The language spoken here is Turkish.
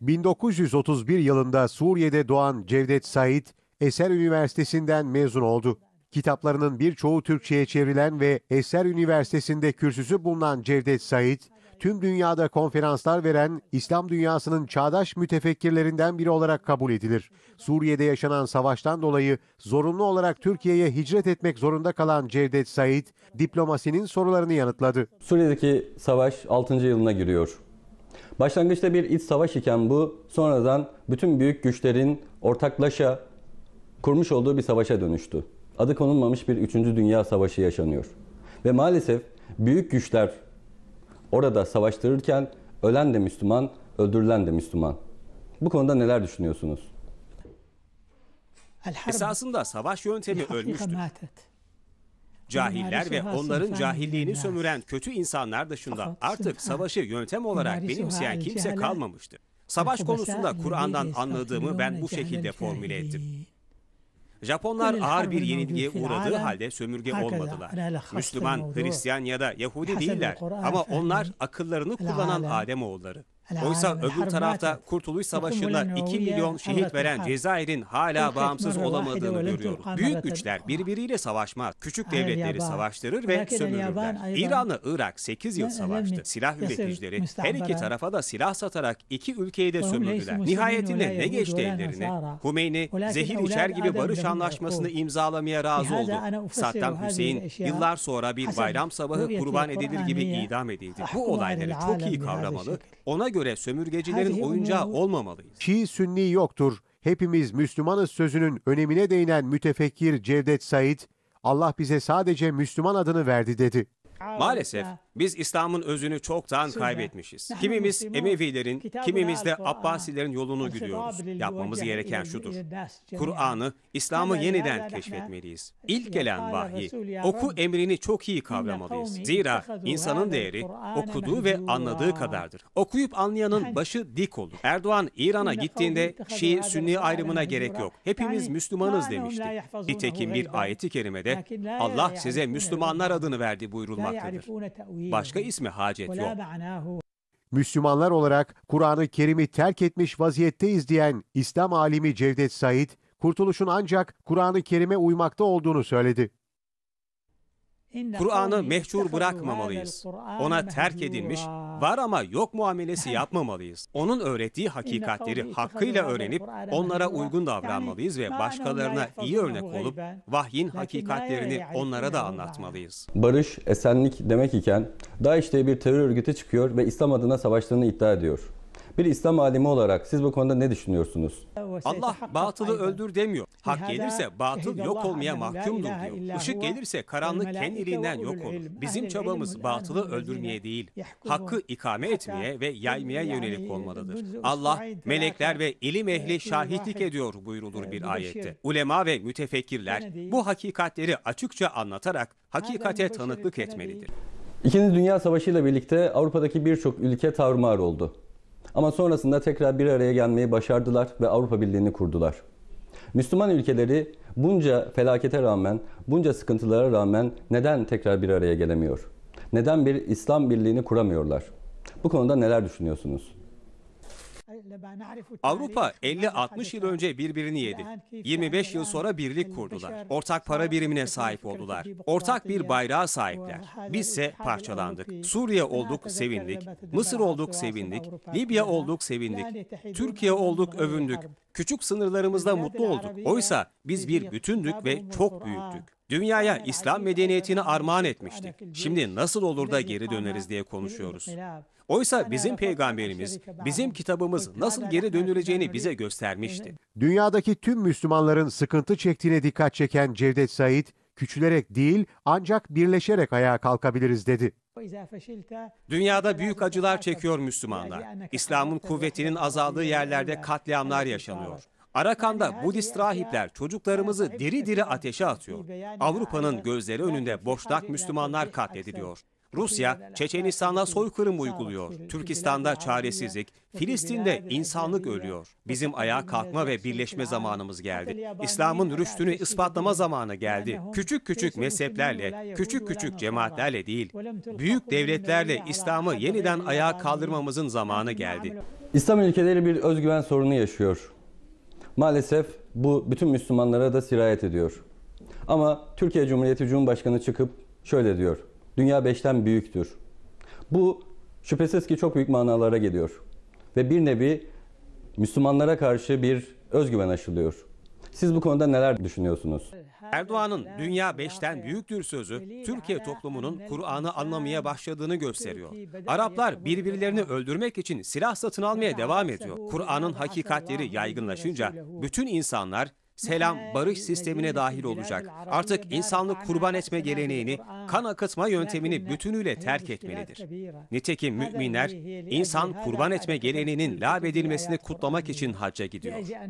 1931 yılında Suriye'de doğan Cevdet Said, Eser Üniversitesi'nden mezun oldu. Kitaplarının birçoğu Türkçe'ye çevrilen ve Eser Üniversitesi'nde kürsüsü bulunan Cevdet Said, tüm dünyada konferanslar veren İslam dünyasının çağdaş mütefekkirlerinden biri olarak kabul edilir. Suriye'de yaşanan savaştan dolayı zorunlu olarak Türkiye'ye hicret etmek zorunda kalan Cevdet Said, diplomasinin sorularını yanıtladı. Suriye'deki savaş 6. yılına giriyor. Başlangıçta bir iç savaş iken bu sonradan bütün büyük güçlerin ortaklaşa kurmuş olduğu bir savaşa dönüştü. Adı konulmamış bir 3. Dünya Savaşı yaşanıyor. Ve maalesef büyük güçler orada savaştırırken ölen de Müslüman, öldürülen de Müslüman. Bu konuda neler düşünüyorsunuz? Esasında savaş yöntemi ölmüştü. Cahiller ve onların cahilliğini sömüren kötü insanlar dışında artık savaşı yöntem olarak benimseyen kimse kalmamıştı. Savaş konusunda Kur'an'dan anladığımı ben bu şekilde formüle ettim. Japonlar ağır bir yenilgiye uğradığı halde sömürge olmadılar. Müslüman, Hristiyan ya da Yahudi değiller ama onlar akıllarını kullanan Adem oğulları. Oysa öbür tarafta Kurtuluş Savaşı'nda 2 milyon şehit veren Cezayir'in hala bağımsız olamadığını görüyoruz. Büyük güçler birbiriyle savaşmaz. Küçük devletleri savaştırır ve sömürürler. İran'la Irak 8 yıl savaştı. Silah üreticileri her iki tarafa da silah satarak iki ülkeyi de sömürdüler. Nihayetinde ne geçti ellerine? Hümeyni zehir içer gibi barış anlaşmasını imzalamaya razı oldu. Hani Saddam Hüseyin yıllar sonra bir bayram sabahı kurban edilir gibi idam edildi. Bu olayları çok iyi kavramalı, ona göre sömürgecilerin şey oyuncağı olmamalıyız. Şii Sünni yoktur. Hepimiz Müslümanız sözünün önemine değinen mütefekkir Cevdet Said, Allah bize sadece Müslüman adını verdi dedi. Maalesef biz İslam'ın özünü çoktan kaybetmişiz. Kimimiz Emevilerin, kimimiz de Abbasilerin yolunu gidiyoruz. Yapmamız gereken şudur. Kur'an'ı, İslam'ı yeniden keşfetmeliyiz. İlk gelen vahyi, oku emrini çok iyi kavramalıyız. Zira insanın değeri okuduğu ve anladığı kadardır. Okuyup anlayanın başı dik olur. Erdoğan İran'a gittiğinde Şii-Sünni ayrımına gerek yok. Hepimiz Müslümanız demişti. Nitekim bir ayeti kerimede Allah size Müslümanlar adını verdi buyurulmaktadır olmaktadır. Başka ismi hacet yok. Müslümanlar olarak Kur'an-ı Kerim'i terk etmiş vaziyetteyiz diyen İslam alimi Cevdet Said, kurtuluşun ancak Kur'an-ı Kerim'e uymakta olduğunu söyledi. Kur'an'ı mehçur bırakmamalıyız. Ona terk edilmiş, var ama yok muamelesi yapmamalıyız. Onun öğrettiği hakikatleri hakkıyla öğrenip onlara uygun davranmalıyız ve başkalarına iyi örnek olup vahyin hakikatlerini onlara da anlatmalıyız. Barış, esenlik demek iken DAEŞ diye bir terör örgütü çıkıyor ve İslam adına savaştığını iddia ediyor. Bir İslam alimi olarak siz bu konuda ne düşünüyorsunuz? Allah batılı öldür demiyor. Hak gelirse batıl yok olmaya mahkumdur diyor. Işık gelirse karanlık kendiliğinden yok olur. Bizim çabamız batılı öldürmeye değil, hakkı ikame etmeye ve yaymaya yönelik olmalıdır. Allah, melekler ve ilim ehli şahitlik ediyor buyurulur bir ayette. Ulema ve mütefekkirler bu hakikatleri açıkça anlatarak hakikate tanıklık etmelidir. İkinci Dünya Savaşı ile birlikte Avrupa'daki birçok ülke tarumar oldu. Ama sonrasında tekrar bir araya gelmeyi başardılar ve Avrupa Birliği'ni kurdular. Müslüman ülkeleri bunca felakete rağmen, bunca sıkıntılara rağmen neden tekrar bir araya gelemiyor? Neden bir İslam birliğini kuramıyorlar? Bu konuda neler düşünüyorsunuz? Avrupa 50-60 yıl önce birbirini yedi. 25 yıl sonra birlik kurdular. Ortak para birimine sahip oldular. Ortak bir bayrağa sahipler. Bizse parçalandık. Suriye olduk sevindik. Mısır olduk sevindik. Libya olduk sevindik. Türkiye olduk övündük. Küçük sınırlarımızda mutlu olduk. Oysa biz bir bütündük ve çok büyüktük. Ah, Dünyaya İslam medeniyetini armağan etmiştik. Şimdi nasıl olur da geri döneriz diye konuşuyoruz. Oysa bizim peygamberimiz, bizim kitabımız nasıl geri dönüleceğini bize göstermişti. Dünyadaki tüm Müslümanların sıkıntı çektiğine dikkat çeken Cevdet Said, küçülerek değil ancak birleşerek ayağa kalkabiliriz dedi. Dünyada büyük acılar çekiyor Müslümanlar. İslam'ın kuvvetinin azaldığı yerlerde katliamlar yaşanıyor. Arakan'da Budist rahipler çocuklarımızı diri diri ateşe atıyor. Avrupa'nın gözleri önünde boşnak Müslümanlar katlediliyor. Rusya, Çeçenistan'da soykırım uyguluyor. Türkistan'da çaresizlik, Filistin'de insanlık ölüyor. Bizim ayağa kalkma ve birleşme zamanımız geldi. İslam'ın rüştünü ispatlama zamanı geldi. Küçük küçük mezheplerle, küçük küçük cemaatlerle değil, büyük devletlerle İslam'ı yeniden ayağa kaldırmamızın zamanı geldi. İslam ülkeleri bir özgüven sorunu yaşıyor maalesef bu bütün Müslümanlara da sirayet ediyor. Ama Türkiye Cumhuriyeti Cumhurbaşkanı çıkıp şöyle diyor. Dünya beşten büyüktür. Bu şüphesiz ki çok büyük manalara geliyor. Ve bir nevi Müslümanlara karşı bir özgüven aşılıyor. Siz bu konuda neler düşünüyorsunuz? Evet. Erdoğan'ın dünya beşten büyüktür sözü Türkiye toplumunun Kur'an'ı anlamaya başladığını gösteriyor. Araplar birbirlerini öldürmek için silah satın almaya devam ediyor. Kur'an'ın hakikatleri yaygınlaşınca bütün insanlar selam barış sistemine dahil olacak. Artık insanlık kurban etme geleneğini, kan akıtma yöntemini bütünüyle terk etmelidir. Nitekim müminler insan kurban etme geleneğinin lağvedilmesini kutlamak için hacca gidiyor.